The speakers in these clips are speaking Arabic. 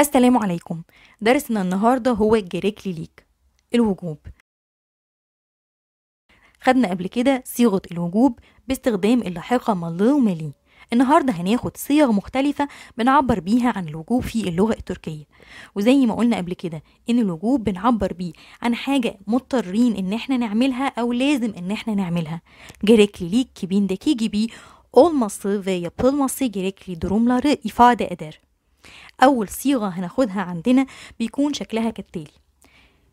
السلام عليكم درسنا النهاردة هو الجريكلي ليك الوجوب خدنا قبل كده صيغة الوجوب باستخدام اللاحقة ملي ومالي النهاردة هناخد صيغ مختلفة بنعبر بيها عن الوجوب في اللغة التركية وزي ما قلنا قبل كده إن الوجوب بنعبر بيه عن حاجة مضطرين إن إحنا نعملها أو لازم إن إحنا نعملها جريكلي ليك كبين دكيجي بي olması ve yapılması جريكلي durumları ifade eder. أول صيغة هناخدها عندنا بيكون شكلها كالتالي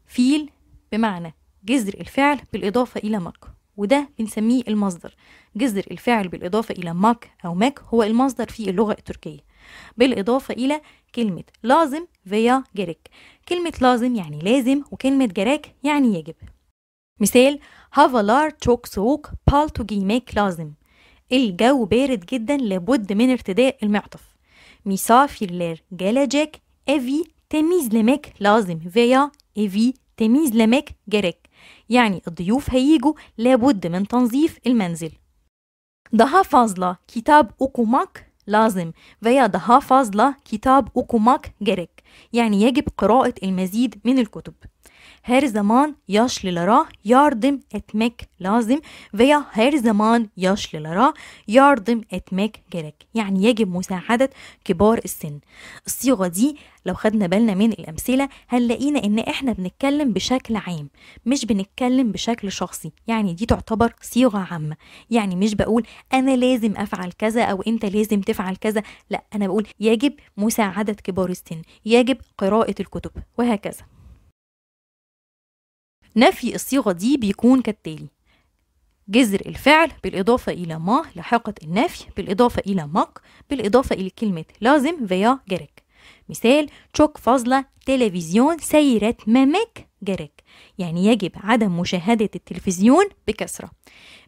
فيل بمعنى جذر الفعل بالإضافة إلى مك وده بنسميه المصدر جذر الفعل بالإضافة إلى مك أو مك هو المصدر في اللغة التركية بالإضافة إلى كلمة لازم فيا جريك كلمة لازم يعني لازم وكلمة جراك يعني يجب مثال هافالار تشوك سوك بالتو جيميك لازم الجو بارد جدا لابد من ارتداء المعطف misafirler gelecek, evi temizlemek lazım veya evi temizlemek gerek. Yani ضيوف هيجوا لابد من تنظيف المنزل. Daha fazla kitap okumak lazım veya daha fazla kitap okumak gerek. Yani kıraat el mezid min el kutub. her zaman yaşlılara yardım etmek lazım veya her zaman yaşlılara yardım etmek gerek يعني يجب مساعدة كبار السن الصيغة دي لو خدنا بالنا من الأمثلة هنلاقينا إن إحنا بنتكلم بشكل عام مش بنتكلم بشكل شخصي يعني دي تعتبر صيغة عامة يعني مش بقول أنا لازم أفعل كذا أو أنت لازم تفعل كذا لا أنا بقول يجب مساعدة كبار السن يجب قراءة الكتب وهكذا نفي الصيغة دي بيكون كالتالي جذر الفعل بالإضافة إلى ما لاحقة النفي بالإضافة إلى ماك بالإضافة إلى كلمة لازم فيا جرك مثال تشوك فاضلة تلفزيون سيرة مامك جرك يعني يجب عدم مشاهدة التلفزيون بكسرة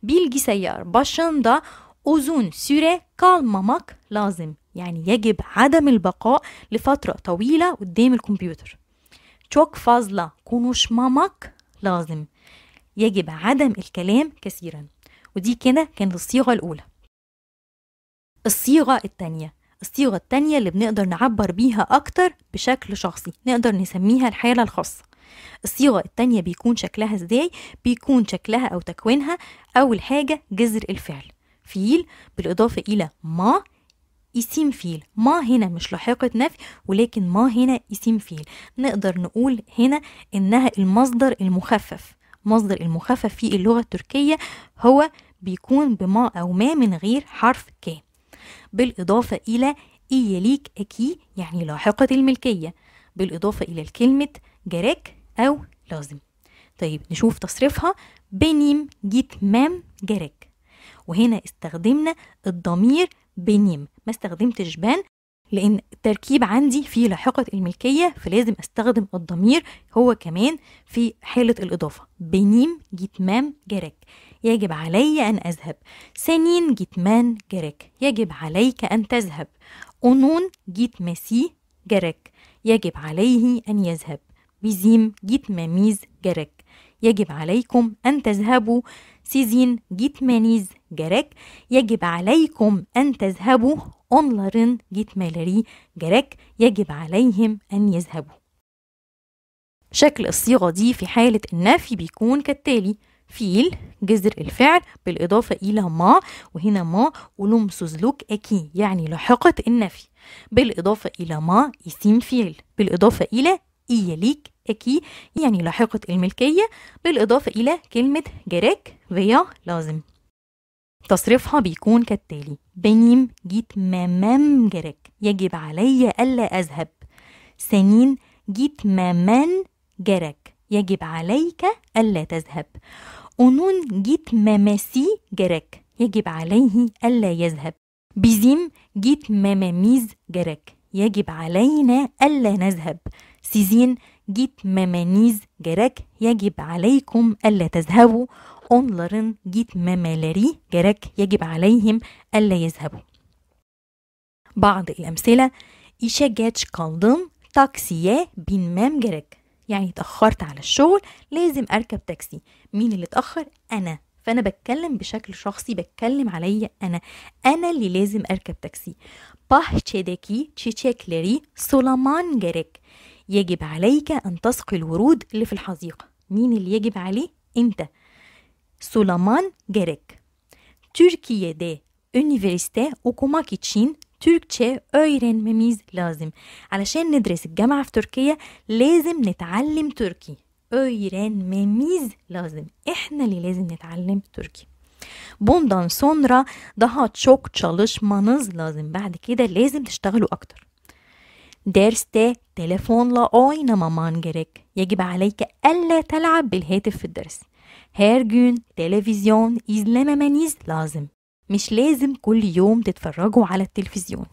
بيلجي باشن دا أوزون uzun süre kalmamak لازم يعني يجب عدم البقاء لفترة طويلة قدام الكمبيوتر çok كونوش konuşmamak لازم يجب عدم الكلام كثيرا ودي كده كانت الصيغة الأولى الصيغة التانية الصيغة التانية اللي بنقدر نعبر بيها أكتر بشكل شخصي نقدر نسميها الحالة الخاصة الصيغة التانية بيكون شكلها ازاي بيكون شكلها أو تكوينها أول حاجة جذر الفعل فيل بالإضافة إلى ما اسم فيل ما هنا مش لاحقة نفي ولكن ما هنا اسم فيل نقدر نقول هنا إنها المصدر المخفف مصدر المخفف في اللغة التركية هو بيكون بما أو ما من غير حرف ك بالإضافة إلى إيليك أكي يعني لاحقة الملكية بالإضافة إلى الكلمة جراك أو لازم طيب نشوف تصريفها بنيم جيت مام جراك وهنا استخدمنا الضمير بنيم ما استخدمتش بان لان التركيب عندي في لاحقه الملكيه فلازم استخدم الضمير هو كمان في حاله الاضافه بنيم مام جرك يجب علي ان اذهب سنين مان جرك يجب عليك ان تذهب اونون ماسي جرك يجب عليه ان يذهب بزيم جيت ماميز جرك يجب عليكم ان تذهبوا سيزين جيتمانيز جراك يجب عليكم أن تذهبوا أونلارن جيتمالري جراك يجب عليهم أن يذهبوا شكل الصيغة دي في حالة النفي بيكون كالتالي فيل جذر الفعل بالإضافة إلى ما وهنا ما ولوم سوزلوك أكي يعني لحقت النفي بالإضافة إلى ما اسم فيل بالإضافة إلى إياليك أكي يعني لاحقة الملكية بالإضافة إلى كلمة جراك فيا لازم تصريفها بيكون كالتالي بنيم جيت مامام جريك يجب علي ألا أذهب سنين جيت مامان جريك يجب عليك ألا تذهب أنون جيت ماماسي جريك يجب عليه ألا يذهب بزيم جيت ماماميز جريك يجب علينا ألا نذهب سيزين جيت ممانيز جراك يجب عليكم ألا تذهبوا أونلرن جيت ممالري جراك يجب عليهم ألا يذهبوا بعض الأمثلة إيشا جاتش geç تاكسية بين مام gerek يعني تأخرت على الشغل لازم أركب تاكسي مين اللي تأخر؟ أنا فأنا بتكلم بشكل شخصي بتكلم عليا أنا أنا اللي لازم أركب تاكسي باه bahçedeki çiçekleri سولامان gerek يجب عليك أن تسقي الورود اللي في الحديقة مين اللي يجب عليه؟ أنت سوليمان جيرك Türkiye'de üniversite okumak için Türkçe öğrenmemiz lazım. علشان ندرس الجامعة في تركيا لازم نتعلم تركي. Öğrenmemiz lazım. احنا اللي لازم نتعلم تركي. بوندان سونرا sonra daha تشالش مانز لازم بعد كده لازم تشتغلوا أكتر. derste telefonla oynamaman gerek. يجب عليك ألا تلعب بالهاتف في الدرس. Her gün televizyon izlememeniz lazım. مش لازم كل يوم تتفرجوا على التلفزيون.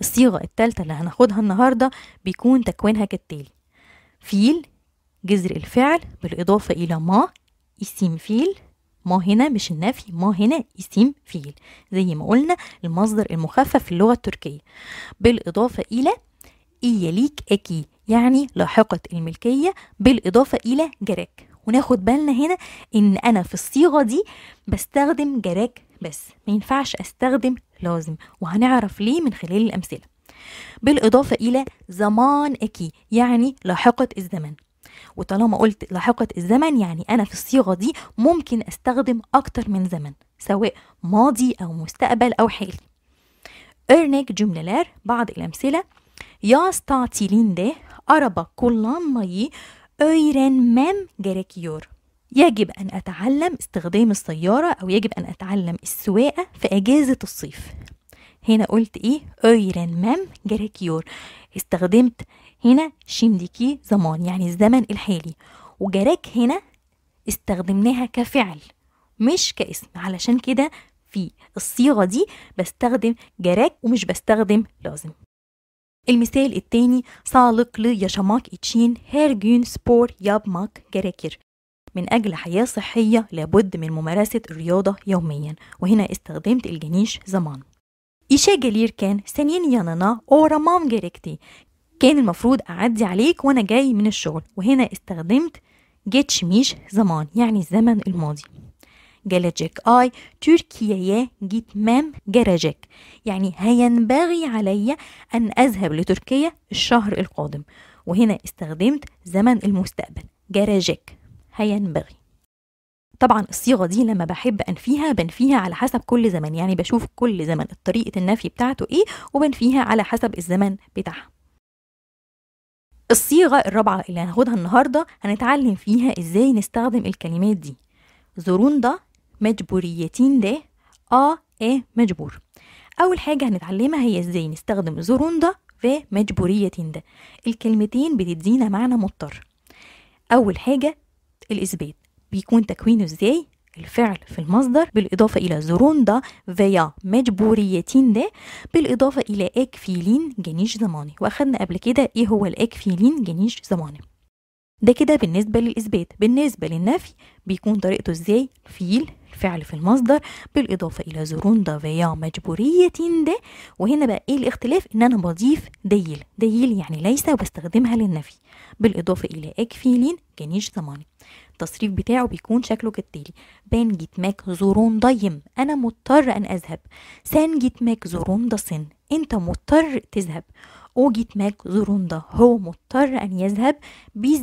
الصيغة التالتة اللي هناخدها النهاردة بيكون تكوينها كالتالي فيل جذر الفعل بالإضافة إلى ما اسم فيل ما هنا مش النفي ما هنا اسم فيل زي ما قلنا المصدر المخفف في اللغة التركية بالإضافة إلى إيليك أكي يعني لاحقة الملكية بالإضافة إلى جراك وناخد بالنا هنا إن أنا في الصيغة دي بستخدم جراك بس ما ينفعش أستخدم لازم وهنعرف ليه من خلال الأمثلة بالإضافة إلى زمان أكي يعني لاحقة الزمن وطالما قلت لاحقة الزمن يعني أنا في الصيغة دي ممكن أستخدم أكتر من زمن سواء ماضي أو مستقبل أو حالي örnek cümleler بعض الأمثلة Yaz tatilinde araba kullanmayı öğrenmem gerekiyor. يجب أن أتعلم استخدام السيارة أو يجب أن أتعلم السواقة في أجازة الصيف هنا قلت إيه أيرن öğrenmem gerekiyor استخدمت هنا شمدكي زمان يعني الزمن الحالي وجراك هنا استخدمناها كفعل مش كاسم علشان كده في الصيغة دي بستخدم جراك ومش بستخدم لازم المثال التاني sağlıklı yaşamak için her سبور ياب ماك gerekir من أجل حياة صحية لابد من ممارسة الرياضة يوميا وهنا استخدمت الجنيش زمان إيشا كان سنين يانانا أورا مام gerekti. كان المفروض أعدي عليك وأنا جاي من الشغل وهنا استخدمت جيتش ميش زمان يعني الزمن الماضي جالجك آي تركيا جيت مام جراجك يعني هينبغي علي أن أذهب لتركيا الشهر القادم وهنا استخدمت زمن المستقبل جراجك هينبغي طبعا الصيغه دي لما بحب انفيها بنفيها على حسب كل زمن يعني بشوف كل زمن طريقه النفي بتاعته ايه وبنفيها على حسب الزمن بتاعها الصيغة الرابعة اللي هناخدها النهاردة هنتعلم فيها ازاي نستخدم الكلمات دي زورون ده مجبوريتين ده اه ايه مجبور أول حاجة هنتعلمها هي ازاي نستخدم زورون ده في مجبوريتين ده الكلمتين بتدينا معنى مضطر أول حاجة الإثبات بيكون تكوينه ازاي الفعل في المصدر بالإضافة إلى زروندا فيا مجبوريتين ده بالإضافة إلى إكفيلين جنيش زماني وأخدنا قبل كده إيه هو الإكفيلين جنيش زماني ده كده بالنسبة للإثبات بالنسبة للنفي بيكون طريقته إزاي فيل الفعل في المصدر بالإضافة إلى زروندا فيا مجبوريتين ده وهنا بقى إيه الاختلاف إن أنا بضيف ديل ديل يعني ليس وبستخدمها للنفي بالإضافة إلى أكفيلين جنيش زماني التصريف بتاعه بيكون شكله كالتالي بان جيت ماك زورون ضيم أنا مضطر أن أذهب سان جيت ماك دا زورونداسن أنت مضطر تذهب او جيت ماك زورون دا هو مضطر أن يذهب بيس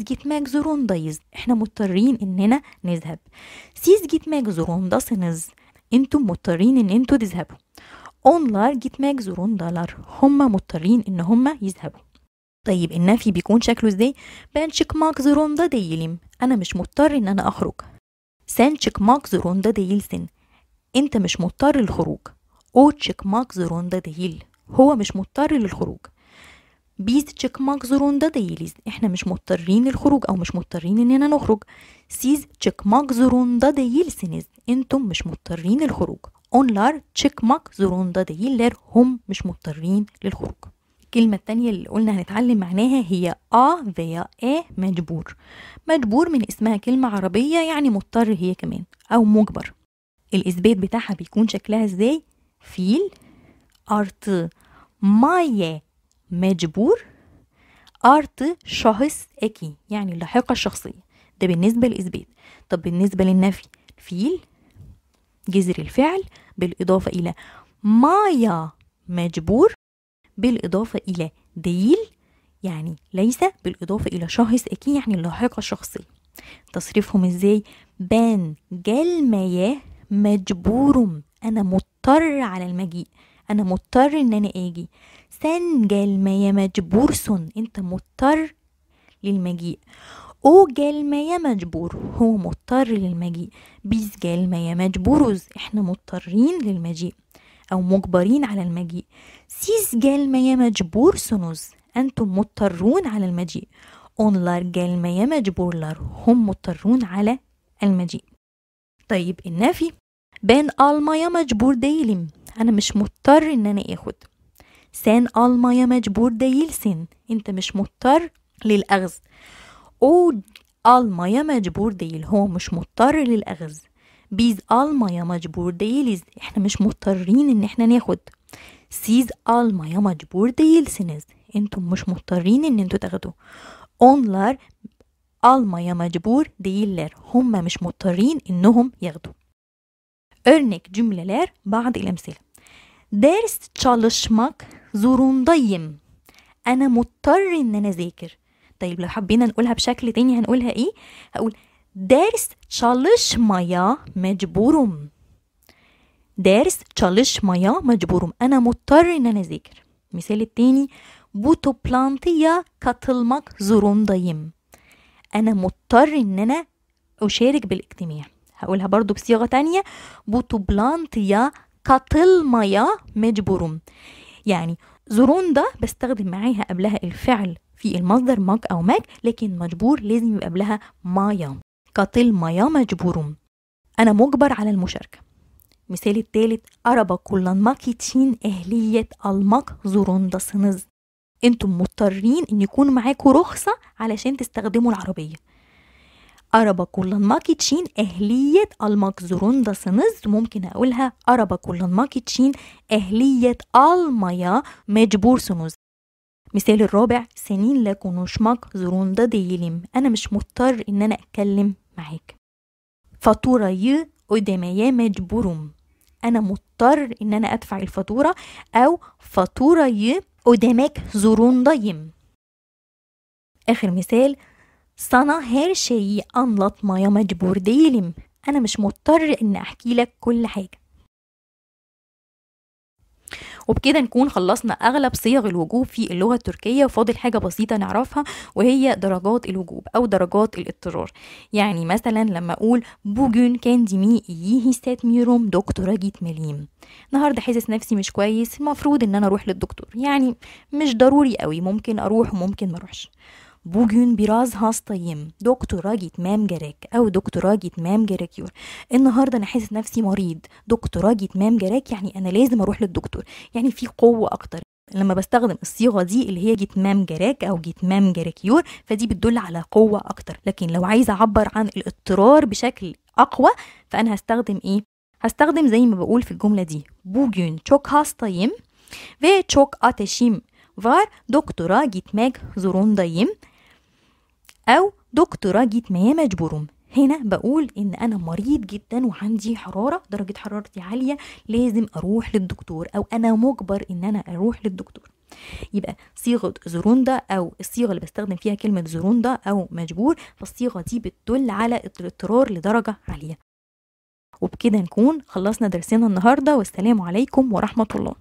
زورون دايز إحنا مضطرين إننا نذهب سيس دا زورونداسنز أنتم مضطرين إن أنتوا تذهبوا اون جيت ماك زورون دولار هما مضطرين إن هما يذهبوا طيب النفي بيكون شكله ازاي بانشك ماك زروندا ديليم انا مش مضطر ان انا اخرج سانشك ماك زروندا ديلسن انت مش مضطر للخروج اوتشك ماك زروندا ديل هو مش مضطر للخروج بيز تشيك ماك زروندا ديليز احنا مش مضطرين للخروج او مش مضطرين اننا نخرج سيز تشيك ماك زروندا ديلسنز انتم مش مضطرين للخروج اونلار تشيك ماك زروندا ديلر هم مش مضطرين للخروج الكلمة التانية اللي قلنا هنتعلم معناها هي آ فيا آ e مجبور مجبور من اسمها كلمة عربية يعني مضطر هي كمان أو مجبر الإثبات بتاعها بيكون شكلها إزاي فيل أرت ماي مجبور أرت شخص أكي يعني اللاحقة الشخصية ده بالنسبة للإثبات طب بالنسبة للنفي فيل جذر الفعل بالإضافة إلى مايا مجبور بالإضافة إلى ديل يعني ليس بالإضافة إلى شهس أكي يعني اللاحقة الشخصية تصريفهم إزاي بان جلمياه مجبور أنا مضطر على المجيء أنا مضطر إن أنا آجي سن مجبور مجبورسون أنت مضطر للمجيء او يا مجبور هو مضطر للمجيء بيس يا مجبوروز احنا مضطرين للمجيء أو مجبرين على المجيء سيس جال ما مجبور سنوز أنتم مضطرون على المجيء أونلار جال ما مجبور لار هم مضطرون على المجيء طيب النفي بان ألما يا مجبور ديلم أنا مش مضطر إن أنا أخد سان ألما يا مجبور سن أنت مش مضطر للأخذ أو ألما يا مجبور ديل هو مش مضطر للأخذ بيز الما يا مجبور ديليز احنا مش مضطرين ان احنا ناخد. سيز الما يا مجبور ديلسنز انتم مش مضطرين ان انتم تاخدوا. اونلار الما يا مجبور ديلر هم مش مضطرين انهم ياخدوا. Örnek cümleler بعض الأمثلة. Ders çalışmak zorundayım. أنا مضطر إن أنا أذاكر. طيب لو حبينا نقولها بشكل تاني هنقولها إيه؟ هقول دارس çalışmaya mecburum. دارس çalışmaya mecburum. أنا مضطر إن أنا أذاكر. مثال التاني bu toplantıya katılmak zorundayım. أنا مضطر إن أنا أشارك بالاجتماع. هقولها برضو بصيغة تانية bu toplantıya katılmaya مجبورم يعني ده بستخدم معاها قبلها الفعل في المصدر ماك أو ماك لكن مجبور لازم يبقى قبلها مايا كطل ما يا مجبورم أنا مجبر على المشاركة مثال التالت أربا كلن ماكيتشين أهلية الماك زوروندسنز انتم مضطرين ان يكون معاكم رخصة علشان تستخدموا العربية أربا كلن ماكيتشين أهلية الماك زوروندسنز ممكن أقولها أربا كلن ماكيتشين أهلية المايا مجبور سنوز مثال الرابع سنين لا كونوش ماك زوروندا ديلم أنا مش مضطر إن أنا أتكلم معاك فاتورة ي قدامي مجبورم أنا مضطر إن أنا أدفع الفاتورة أو فاتورة ي قدامك ضيم آخر مثال sana her şeyi anlatmaya مجبور ديلم أنا مش مضطر إن أحكي لك كل حاجة وبكده نكون خلصنا اغلب صيغ الوجوب في اللغه التركيه وفاضل حاجه بسيطه نعرفها وهي درجات الوجوب او درجات الاضطرار يعني مثلا لما اقول بوجن يي إيه ستات ميروم دكتوره مليم النهارده حاسس نفسي مش كويس المفروض ان انا اروح للدكتور يعني مش ضروري قوي ممكن اروح وممكن ما اروحش Bugün biraz hastayım. Doktora gitmem gerek أو doktora gitmem gerekiyor. النهاردة أنا حاسس نفسي مريض. دكتوراه gitmem gerek يعني أنا لازم أروح للدكتور. يعني في قوة أكتر. لما بستخدم الصيغه دي اللي هي جتمام جراك او جتمام جراكيور فدي بتدل على قوه اكتر لكن لو عايزه اعبر عن الاضطرار بشكل اقوى فانا هستخدم ايه هستخدم زي ما بقول في الجمله دي بوجين تشوك هاستايم ve çok ateşim var doktora gitmek zorundayım أو دكتورة جيت ميا مجبورم هنا بقول ان انا مريض جدا وعندي حراره درجه حرارتي عاليه لازم اروح للدكتور او انا مجبر ان انا اروح للدكتور يبقى صيغه زروندا او الصيغه اللي بستخدم فيها كلمه زروندا او مجبور فالصيغه دي بتدل على الاضطرار لدرجه عاليه وبكده نكون خلصنا درسنا النهارده والسلام عليكم ورحمه الله